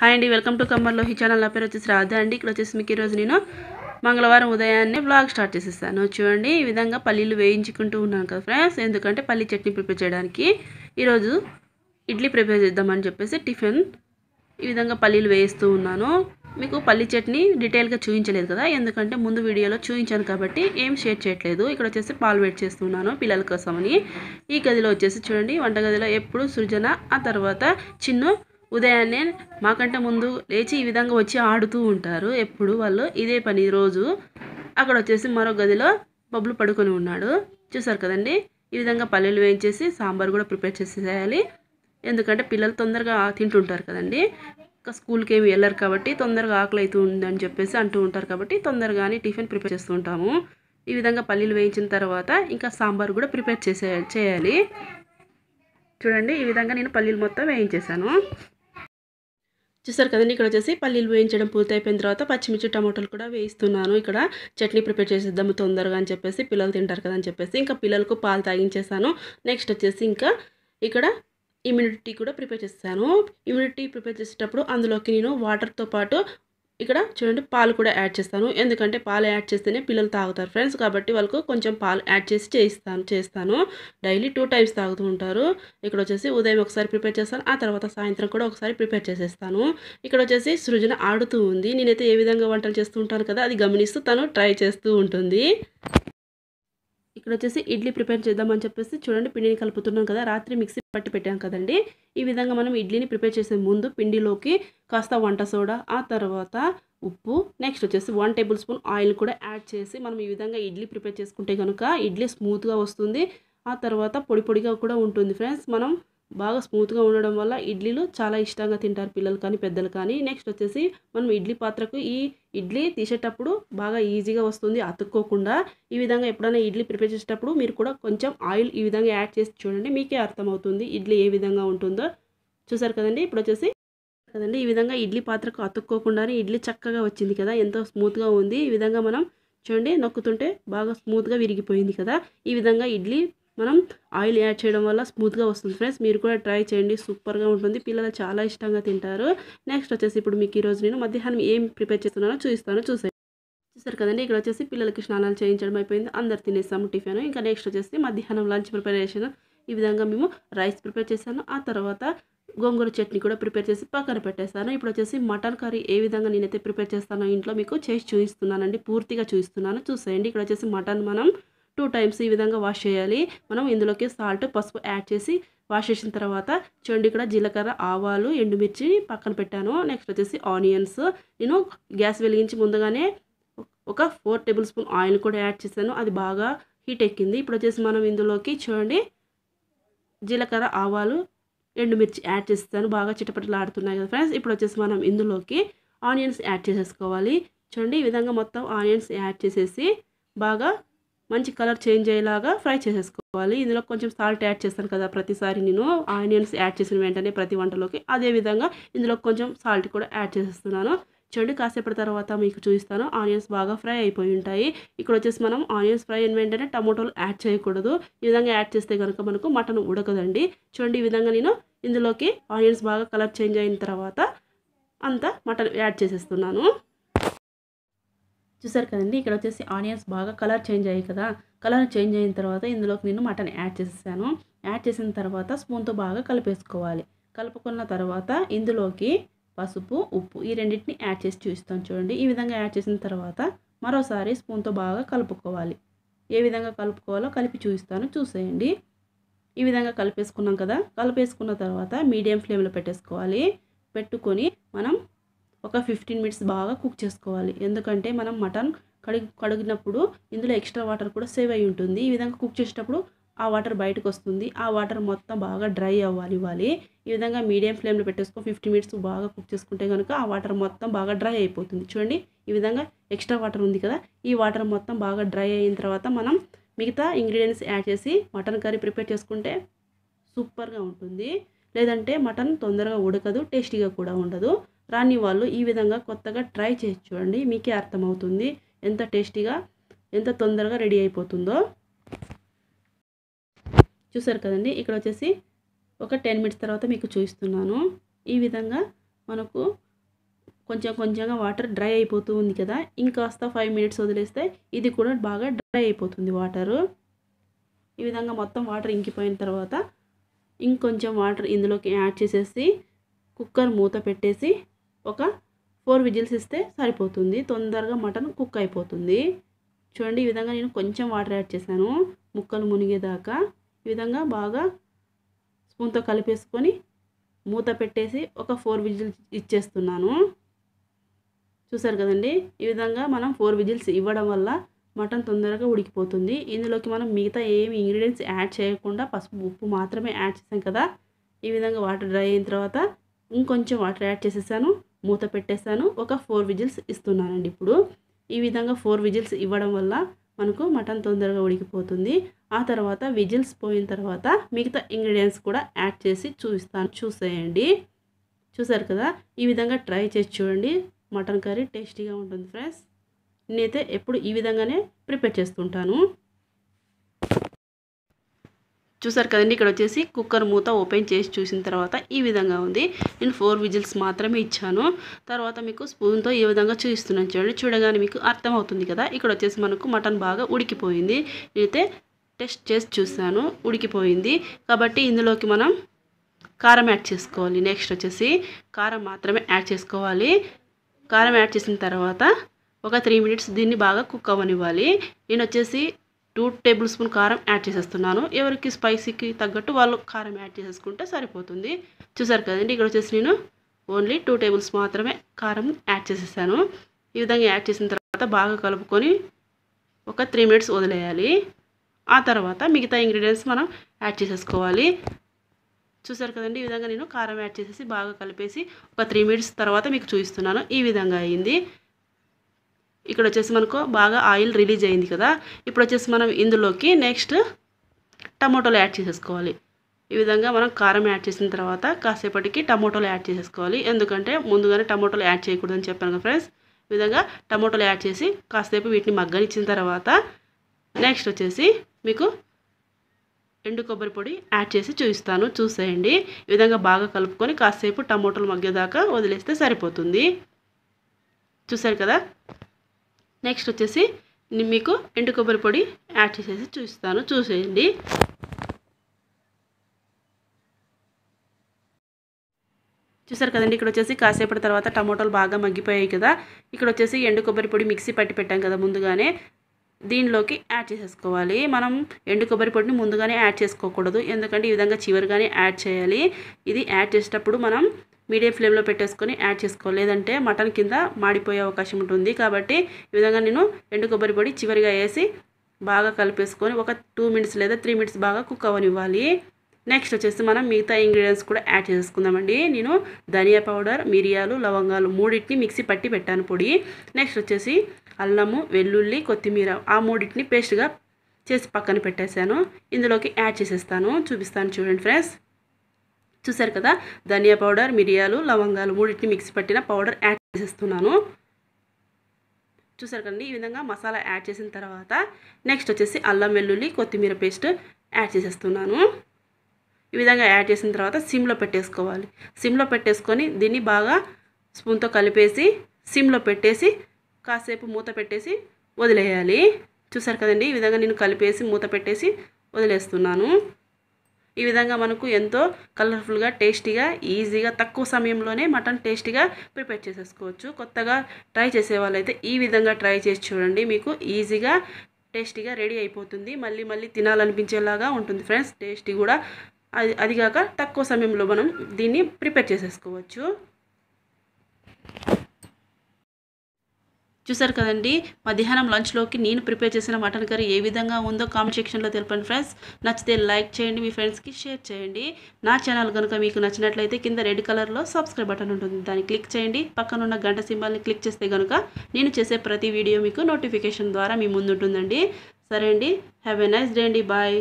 hi అండి welcome to కమ్మర్లో ఈ channel నా పేరు వచ్చేసి రాధా అండి ఇక్కడ వచ్చేసి మీకు ఈరోజు నేను మంగళవారం ఉదయాన్నే బ్లాగ్ స్టార్ట్ చేసేస్తాను చూడండి ఈ విధంగా పల్లీలు వేయించుకుంటూ ఉన్నాను కదా ఫ్రెండ్స్ ఎందుకంటే పల్లీ చట్నీ ప్రిపేర్ చేయడానికి ఈరోజు ఇడ్లీ ప్రిపేర్ చేద్దామని చెప్పేసి టిఫిన్ ఈ విధంగా పల్లీలు వేయిస్తూ ఉన్నాను మీకు పల్లి చట్నీ డీటెయిల్గా చూపించలేదు కదా ఎందుకంటే ముందు వీడియోలో చూపించాను కాబట్టి ఏం షేర్ చేయట్లేదు ఇక్కడ వచ్చేసి పాలు వెయిట్ చేస్తున్నాను పిల్లల కోసమని ఈ గదిలో వచ్చేసి చూడండి వంటగదిలో ఎప్పుడు సృజన ఆ తర్వాత చిన్ను ఉదయాన్నే మాకంటే ముందు లేచి ఈ విధంగా వచ్చి ఆడుతూ ఉంటారు ఎప్పుడు వాళ్ళు ఇదే పని రోజు అక్కడ వచ్చేసి మరో గదిలో బబ్బులు పడుకొని ఉన్నాడు చూసారు కదండి ఈ విధంగా పల్లీలు వేయించేసి సాంబార్ కూడా ప్రిపేర్ చేసేసేయాలి ఎందుకంటే పిల్లలు తొందరగా తింటుంటారు కదండి స్కూల్కి ఏమి వెళ్ళరు కాబట్టి తొందరగా ఆకలి అవుతూ ఉందని చెప్పేసి అంటూ ఉంటారు కాబట్టి తొందరగానే టిఫిన్ ప్రిపేర్ చేస్తూ ఉంటాము ఈ విధంగా పల్లీలు వేయించిన తర్వాత ఇంకా సాంబార్ కూడా ప్రిపేర్ చేసే చేయాలి చూడండి ఈ విధంగా నేను పల్లీలు మొత్తం వేయించేశాను చూస్తారు కదండి ఇక్కడ వచ్చేసి పల్లీలు వేయించడం పూర్తయిపోయిన తర్వాత పచ్చిమిర్చి టమాటాలు కూడా వేయిస్తున్నాను ఇక్కడ చట్నీ ప్రిపేర్ చేసేద్దాము తొందరగా అని చెప్పేసి పిల్లలు తింటారు కదా అని చెప్పేసి ఇంకా పిల్లలకు పాలు తాగించేసాను నెక్స్ట్ వచ్చేసి ఇంకా ఇక్కడ ఇమ్యూనిటీ కూడా ప్రిపేర్ చేస్తాను ఇమ్యూనిటీ ప్రిపేర్ చేసేటప్పుడు అందులోకి నేను వాటర్తో పాటు ఇక్కడ చూడండి పాలు కూడా యాడ్ చేస్తాను ఎందుకంటే పాలు యాడ్ చేస్తేనే పిల్లలు తాగుతారు ఫ్రెండ్స్ కాబట్టి వాళ్ళకు కొంచెం పాలు యాడ్ చేసి చేయిస్తాను చేస్తాను డైలీ టూ టైమ్స్ తాగుతూ ఉంటారు ఇక్కడ వచ్చేసి ఉదయం ఒకసారి ప్రిపేర్ చేస్తాను ఆ తర్వాత సాయంత్రం కూడా ఒకసారి ప్రిపేర్ చేసేస్తాను ఇక్కడ వచ్చేసి సృజన ఆడుతూ ఉంది నేనైతే ఏ విధంగా వంటలు చేస్తూ ఉంటాను కదా అది గమనిస్తూ తను ట్రై చేస్తూ ఉంటుంది ఇక్కడ వచ్చేసి ఇడ్లీ ప్రిపేర్ చేద్దామని చెప్పేసి చూడండి పిండిని కలుపుతున్నాం కదా రాత్రి మిక్సీ పట్టి పెట్టాం కదండి ఈ విధంగా మనం ఇడ్లీని ప్రిపేర్ చేసే ముందు పిండిలోకి కాస్త వంట సోడా ఆ తర్వాత ఉప్పు నెక్స్ట్ వచ్చేసి వన్ టేబుల్ స్పూన్ ఆయిల్ కూడా యాడ్ చేసి మనం ఈ విధంగా ఇడ్లీ ప్రిపేర్ చేసుకుంటే కనుక ఇడ్లీ స్మూత్గా వస్తుంది ఆ తర్వాత పొడి పొడిగా కూడా ఉంటుంది ఫ్రెండ్స్ మనం బాగా స్మూత్గా ఉండడం వల్ల ఇడ్లీలు చాలా ఇష్టంగా తింటారు పిల్లలు కానీ పెద్దలు కానీ నెక్స్ట్ వచ్చేసి మనం ఇడ్లీ పాత్రకు ఈ ఇడ్లీ తీసేటప్పుడు బాగా ఈజీగా వస్తుంది అతుక్కోకుండా ఈ విధంగా ఎప్పుడైనా ఇడ్లీ ప్రిపేర్ చేసేటప్పుడు మీరు కూడా కొంచెం ఆయిల్ ఈ విధంగా యాడ్ చేసి చూడండి మీకే అర్థమవుతుంది ఇడ్లీ ఏ విధంగా ఉంటుందో చూసారు కదండి ఇప్పుడు వచ్చేసి కదండి ఈ విధంగా ఇడ్లీ పాత్రకు అతుక్కోకుండానే ఇడ్లీ చక్కగా వచ్చింది కదా ఎంతో స్మూత్గా ఉంది ఈ విధంగా మనం చూడండి నొక్కుతుంటే బాగా స్మూత్గా విరిగిపోయింది కదా ఈ విధంగా ఇడ్లీ మనం ఆయిల్ యాడ్ చేయడం వల్ల స్మూత్గా వస్తుంది ఫ్రెండ్స్ మీరు కూడా ట్రై చేయండి సూపర్గా ఉంటుంది పిల్లలు చాలా ఇష్టంగా తింటారు నెక్స్ట్ వచ్చేసి ఇప్పుడు మీకు ఈరోజు నేను మధ్యాహ్నం ఏం ప్రిపేర్ చేస్తున్నానో చూస్తాను చూసేయండి చూసారు కదండి ఇక్కడ వచ్చేసి పిల్లలకి స్నానాలు చేయించడం అయిపోయింది అందరు తినేసాము టిఫిన్ ఇంకా నెక్స్ట్ వచ్చేసి మధ్యాహ్నం లంచ్ ప్రిపేర్ చేసాను ఈ విధంగా మేము రైస్ ప్రిపేర్ చేశాను ఆ తర్వాత గోంగూర చట్నీ కూడా ప్రిపేర్ చేసి పక్కన పెట్టేస్తాను ఇప్పుడు వచ్చేసి మటన్ కర్రీ ఏ విధంగా నేనైతే ప్రిపేర్ చేస్తానో ఇంట్లో మీకు చేసి చూపిస్తున్నానండి పూర్తిగా చూపిస్తున్నాను చూసేయండి ఇక్కడ వచ్చేసి మటన్ మనం టూ టైమ్స్ ఈ విధంగా వాష్ చేయాలి మనం ఇందులోకి సాల్ట్ పసుపు యాడ్ చేసి వాష్ చేసిన తర్వాత చూడండి ఇక్కడ జీలకర్ర ఆవాలు ఎండుమిర్చి పక్కన పెట్టాను నెక్స్ట్ వచ్చేసి ఆనియన్స్ నేను గ్యాస్ వెలిగించి ముందుగానే ఒక ఫోర్ టేబుల్ స్పూన్ ఆయిల్ కూడా యాడ్ చేశాను అది బాగా హీట్ ఎక్కింది ఇప్పుడు వచ్చేసి మనం ఇందులోకి చూడండి జీలకర్ర ఆవాలు ఎండుమిర్చి యాడ్ చేస్తాను బాగా ఆడుతున్నాయి కదా ఫ్రెండ్స్ ఇప్పుడు వచ్చేసి మనం ఇందులోకి ఆనియన్స్ యాడ్ చేసేసుకోవాలి చూడండి ఈ విధంగా మొత్తం ఆనియన్స్ యాడ్ చేసేసి బాగా మంచి కలర్ చేంజ్ అయ్యేలాగా ఫ్రై చేసేసుకోవాలి ఇందులో కొంచెం సాల్ట్ యాడ్ చేస్తాను కదా ప్రతిసారి నేను ఆనియన్స్ యాడ్ చేసిన వెంటనే ప్రతి వంటలోకి అదేవిధంగా ఇందులో కొంచెం సాల్ట్ కూడా యాడ్ చేసేస్తున్నాను చూడండి కాసేపటి తర్వాత మీకు చూపిస్తాను ఆనియన్స్ బాగా ఫ్రై అయిపోయి ఉంటాయి ఇక్కడ వచ్చేసి మనం ఆనియన్స్ ఫ్రై అయిన వెంటనే టమాటోలు యాడ్ చేయకూడదు ఈ విధంగా యాడ్ చేస్తే కనుక మనకు మటన్ ఉడకదండి చూడండి ఈ విధంగా నేను ఇందులోకి ఆనియన్స్ బాగా కలర్ చేంజ్ అయిన తర్వాత అంతా మటన్ యాడ్ చేసేస్తున్నాను చూసారు కదండి ఇక్కడ వచ్చేసి ఆనియన్స్ బాగా కలర్ చేంజ్ అయ్యాయి కదా కలర్ చేంజ్ అయిన తర్వాత ఇందులోకి నేను మటన్ యాడ్ చేసేసాను యాడ్ చేసిన తర్వాత స్పూన్తో బాగా కలిపేసుకోవాలి కలుపుకున్న తర్వాత ఇందులోకి పసుపు ఉప్పు ఈ రెండింటిని యాడ్ చేసి చూస్తాను చూడండి ఈ విధంగా యాడ్ చేసిన తర్వాత మరోసారి స్పూన్తో బాగా కలుపుకోవాలి ఏ విధంగా కలుపుకోవాలో కలిపి చూపిస్తాను చూసేయండి ఈ విధంగా కలిపేసుకున్నాం కదా కలిపేసుకున్న తర్వాత మీడియం ఫ్లేమ్లో పెట్టేసుకోవాలి పెట్టుకొని మనం ఒక ఫిఫ్టీన్ మినిట్స్ బాగా కుక్ చేసుకోవాలి ఎందుకంటే మనం మటన్ కడిగి కడిగినప్పుడు ఇందులో ఎక్స్ట్రా వాటర్ కూడా సేవ్ అయి ఉంటుంది ఈ విధంగా కుక్ చేసేటప్పుడు ఆ వాటర్ బయటకు వస్తుంది ఆ వాటర్ మొత్తం బాగా డ్రై అవ్వాలి ఇవ్వాలి ఈ విధంగా మీడియం ఫ్లేమ్లో పెట్టేసుకో ఫిఫ్టీ మినిట్స్ బాగా కుక్ చేసుకుంటే కనుక ఆ వాటర్ మొత్తం బాగా డ్రై అయిపోతుంది చూడండి ఈ విధంగా ఎక్స్ట్రా వాటర్ ఉంది కదా ఈ వాటర్ మొత్తం బాగా డ్రై అయిన తర్వాత మనం మిగతా ఇంగ్రీడియంట్స్ యాడ్ చేసి మటన్ కర్రీ ప్రిపేర్ చేసుకుంటే సూపర్గా ఉంటుంది లేదంటే మటన్ తొందరగా ఉడకదు టేస్టీగా కూడా ఉండదు రాని వాళ్ళు ఈ విధంగా కొత్తగా ట్రై చేసి చూడండి మీకే అర్థమవుతుంది ఎంత టేస్టీగా ఎంత తొందరగా రెడీ అయిపోతుందో చూసారు కదండి ఇక్కడ వచ్చేసి ఒక టెన్ మినిట్స్ తర్వాత మీకు చూపిస్తున్నాను ఈ విధంగా మనకు కొంచెం కొంచెంగా వాటర్ డ్రై అయిపోతూ ఉంది కదా ఇంకాస్త ఫైవ్ మినిట్స్ వదిలేస్తే ఇది కూడా బాగా డ్రై అయిపోతుంది వాటరు ఈ విధంగా మొత్తం వాటర్ ఇంకిపోయిన తర్వాత ఇంకొంచెం వాటర్ ఇందులోకి యాడ్ చేసేసి కుక్కర్ మూత పెట్టేసి ఒక ఫోర్ విజిల్స్ ఇస్తే సరిపోతుంది తొందరగా మటన్ కుక్ అయిపోతుంది చూడండి ఈ విధంగా నేను కొంచెం వాటర్ యాడ్ చేశాను ముక్కలు మునిగేదాకా ఈ విధంగా బాగా స్పూన్తో కలిపేసుకొని మూత పెట్టేసి ఒక ఫోర్ విజిల్స్ ఇచ్చేస్తున్నాను చూసారు కదండి ఈ విధంగా మనం ఫోర్ విజిల్స్ ఇవ్వడం వల్ల మటన్ తొందరగా ఉడికిపోతుంది ఇందులోకి మనం మిగతా ఏమి ఇంగ్రీడియంట్స్ యాడ్ చేయకుండా పసుపు ఉప్పు మాత్రమే యాడ్ చేసాం కదా ఈ విధంగా వాటర్ డ్రై అయిన తర్వాత ఇంకొంచెం వాటర్ యాడ్ చేసేసాను మూత పెట్టేస్తాను ఒక ఫోర్ విజిల్స్ ఇస్తున్నానండి ఇప్పుడు ఈ విధంగా ఫోర్ విజిల్స్ ఇవ్వడం వల్ల మనకు మటన్ తొందరగా ఉడికిపోతుంది ఆ తర్వాత విజిల్స్ పోయిన తర్వాత మిగతా ఇంగ్రీడియంట్స్ కూడా యాడ్ చేసి చూస్తాను చూసేయండి చూసారు కదా ఈ విధంగా ట్రై చేసి చూడండి మటన్ కర్రీ టేస్టీగా ఉంటుంది ఫ్రెండ్స్ నేనైతే ఎప్పుడు ఈ విధంగానే ప్రిపేర్ చేస్తుంటాను చూసారు కదండి ఇక్కడ వచ్చేసి కుక్కర్ మూత ఓపెన్ చేసి చూసిన తర్వాత ఈ విధంగా ఉంది నేను ఫోర్ విజిల్స్ మాత్రమే ఇచ్చాను తర్వాత మీకు స్పూన్తో ఈ విధంగా చూపిస్తున్నాను చూడండి చూడగానే మీకు అర్థమవుతుంది కదా ఇక్కడ వచ్చేసి మనకు మటన్ బాగా ఉడికిపోయింది నేనైతే టెస్ట్ చేసి చూసాను ఉడికిపోయింది కాబట్టి ఇందులోకి మనం కారం యాడ్ చేసుకోవాలి నెక్స్ట్ వచ్చేసి కారం మాత్రమే యాడ్ చేసుకోవాలి కారం యాడ్ చేసిన తర్వాత ఒక త్రీ మినిట్స్ దీన్ని బాగా కుక్ అవ్వనివ్వాలి నేను వచ్చేసి టూ టేబుల్ స్పూన్ కారం యాడ్ చేసేస్తున్నాను ఎవరికి స్పైసీకి తగ్గట్టు వాళ్ళు కారం యాడ్ చేసేసుకుంటే సరిపోతుంది చూసారు కదండి ఇక్కడ వచ్చేసి నేను ఓన్లీ టూ టేబుల్స్ మాత్రమే కారం యాడ్ చేసేసాను ఈ విధంగా యాడ్ చేసిన తర్వాత బాగా కలుపుకొని ఒక త్రీ మినిట్స్ వదిలేయాలి ఆ తర్వాత మిగతా ఇంగ్రీడియంట్స్ మనం యాడ్ చేసేసుకోవాలి చూసారు కదండి ఈ విధంగా నేను కారం యాడ్ చేసేసి బాగా కలిపేసి ఒక త్రీ మినిట్స్ తర్వాత మీకు చూపిస్తున్నాను ఈ విధంగా అయింది ఇక్కడ వచ్చేసి మనకు బాగా ఆయిల్ రిలీజ్ అయింది కదా ఇప్పుడు వచ్చేసి మనం ఇందులోకి నెక్స్ట్ టమాటోలు యాడ్ చేసేసుకోవాలి ఈ విధంగా మనం కారం యాడ్ చేసిన తర్వాత కాసేపటికి టమాటోలు యాడ్ చేసేసుకోవాలి ఎందుకంటే ముందుగానే టమాటోలు యాడ్ చేయకూడదని చెప్పాను కదా ఫ్రెండ్స్ ఈ విధంగా టమాటోలు యాడ్ చేసి కాసేపు వీటిని మగ్గనిచ్చిన తర్వాత నెక్స్ట్ వచ్చేసి మీకు ఎండు కొబ్బరి పొడి యాడ్ చేసి చూపిస్తాను చూసేయండి ఈ విధంగా బాగా కలుపుకొని కాసేపు టమాటోలు మగ్గేదాకా వదిలేస్తే సరిపోతుంది చూసారు కదా నెక్స్ట్ వచ్చేసి మీకు ఎండు కొబ్బరి పొడి యాడ్ చేసేసి చూస్తాను చూసేయండి చూసారు కదండి ఇక్కడ వచ్చేసి కాసేపటి తర్వాత టమాటోలు బాగా మగ్గిపోయాయి కదా ఇక్కడ వచ్చేసి ఎండు కొబ్బరి పొడి మిక్సీ పట్టి పెట్టాం కదా ముందుగానే దీనిలోకి యాడ్ చేసేసుకోవాలి మనం ఎండు కొబ్బరి పొడిని ముందుగానే యాడ్ చేసుకోకూడదు ఎందుకంటే ఈ విధంగా చివరిగానే యాడ్ చేయాలి ఇది యాడ్ చేసేటప్పుడు మనం మీడియం ఫ్లేమ్లో పెట్టేసుకొని యాడ్ చేసుకోవాలి లేదంటే మటన్ కింద మాడిపోయే అవకాశం ఉంటుంది కాబట్టి ఈ విధంగా నేను ఎండు కొబ్బరి పొడి చివరిగా వేసి బాగా కలిపేసుకొని ఒక టూ మినిట్స్ లేదా త్రీ మినిట్స్ బాగా కుక్ అవ్వనివ్వాలి నెక్స్ట్ వచ్చేసి మనం మిగతా ఇంగ్రీడియంట్స్ కూడా యాడ్ చేసుకుందామండి నేను ధనియా పౌడర్ మిరియాలు లవంగాలు మూడింటిని మిక్సీ పట్టి పెట్టాను పొడి నెక్స్ట్ వచ్చేసి అల్లము వెల్లుల్లి కొత్తిమీర ఆ మూడింటిని పేస్ట్గా చేసి పక్కన పెట్టేశాను ఇందులోకి యాడ్ చేసేస్తాను చూపిస్తాను చూడండి ఫ్రెండ్స్ చూసారు కదా ధనియా పౌడర్ మిరియాలు లవంగాలు మూడింటిని మిక్స్ పట్టిన పౌడర్ యాడ్ చేసేస్తున్నాను చూసారు కదండి ఈ విధంగా మసాలా యాడ్ చేసిన తర్వాత నెక్స్ట్ వచ్చేసి అల్లం వెల్లుల్లి కొత్తిమీర పేస్ట్ యాడ్ చేసేస్తున్నాను ఈ విధంగా యాడ్ చేసిన తర్వాత సిమ్లో పెట్టేసుకోవాలి సిమ్లో పెట్టేసుకొని దీన్ని బాగా స్పూన్తో కలిపేసి సిమ్లో పెట్టేసి కాసేపు మూత పెట్టేసి వదిలేయాలి చూసారు కదండి ఈ విధంగా నేను కలిపేసి మూత పెట్టేసి వదిలేస్తున్నాను ఈ విధంగా మనకు ఎంతో కలర్ఫుల్గా టేస్టీగా ఈజీగా తక్కువ సమయంలోనే మటన్ టేస్టీగా ప్రిపేర్ చేసేసుకోవచ్చు కొత్తగా ట్రై చేసే వాళ్ళైతే ఈ విధంగా ట్రై చేసి చూడండి మీకు ఈజీగా టేస్టీగా రెడీ అయిపోతుంది మళ్ళీ మళ్ళీ తినాలనిపించేలాగా ఉంటుంది ఫ్రెండ్స్ టేస్టీ కూడా అది అదిగాక తక్కువ సమయంలో మనం దీన్ని ప్రిపేర్ చేసేసుకోవచ్చు చూసారు కదండి మధ్యాహ్నం లంచ్లోకి నేను ప్రిపేర్ చేసిన మటన్ కర్రీ ఏ విధంగా ఉందో కామెంట్ సెక్షన్లో తెలిపండి ఫ్రెండ్స్ నచ్చితే లైక్ చేయండి మీ ఫ్రెండ్స్కి షేర్ చేయండి నా ఛానల్ కనుక మీకు నచ్చినట్లయితే కింద రెడ్ కలర్లో సబ్స్క్రైబ్ బటన్ ఉంటుంది దాన్ని క్లిక్ చేయండి పక్కనున్న గంట సింబల్ని క్లిక్ చేస్తే కనుక నేను చేసే ప్రతి వీడియో మీకు నోటిఫికేషన్ ద్వారా మీ ముందుంటుందండి సరే అండి హ్యావ్ ఎ నైస్ డే అండి బాయ్